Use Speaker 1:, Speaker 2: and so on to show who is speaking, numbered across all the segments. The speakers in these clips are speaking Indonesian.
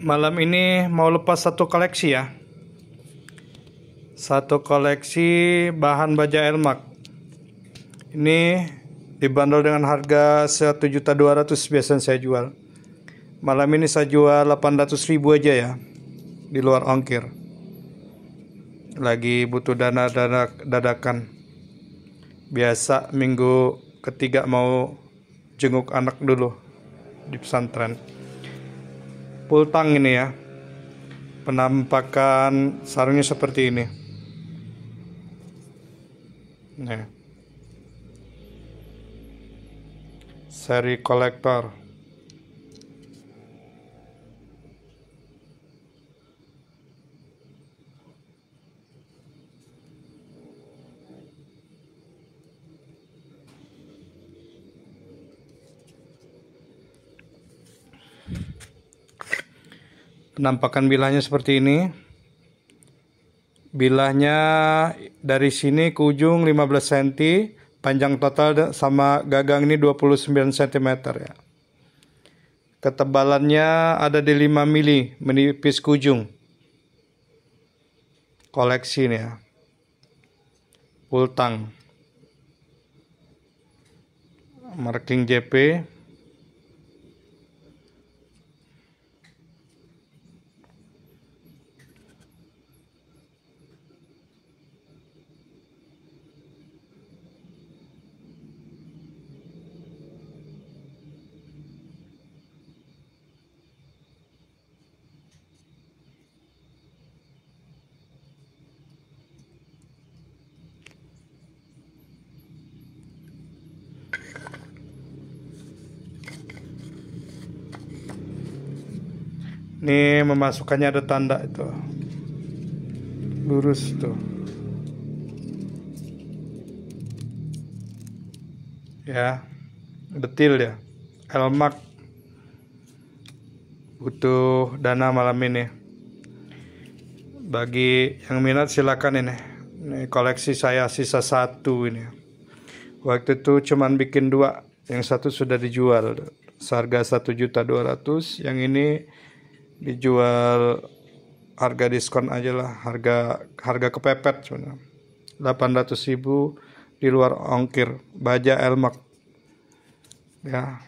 Speaker 1: malam ini mau lepas satu koleksi ya satu koleksi bahan baja elmak ini dibanderol dengan harga 1.200 biasanya saya jual malam ini saya jual 800.000 aja ya di luar ongkir lagi butuh dana dadak dadakan biasa minggu ketiga mau jenguk anak dulu di pesantren full tang ini ya penampakan sarungnya seperti ini nah seri kolektor penampakan bilahnya seperti ini bilahnya dari sini ke ujung 15 cm panjang total sama gagang ini 29 cm ya ketebalannya ada di 5 mili menipis ke ujung koleksi ini ya pultang marking JP Ini memasukkannya ada tanda itu. Lurus tuh. Ya. Detil ya. Elmak butuh dana malam ini. Bagi yang minat silakan ini. Ini koleksi saya sisa satu ini waktu itu cuman bikin dua yang satu sudah dijual seharga satu juta dua ratus yang ini dijual harga diskon aja lah harga harga kepepet sebenarnya ratus ribu di luar ongkir baja elmak ya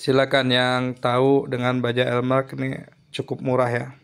Speaker 1: silakan yang tahu dengan baja elmak ini cukup murah ya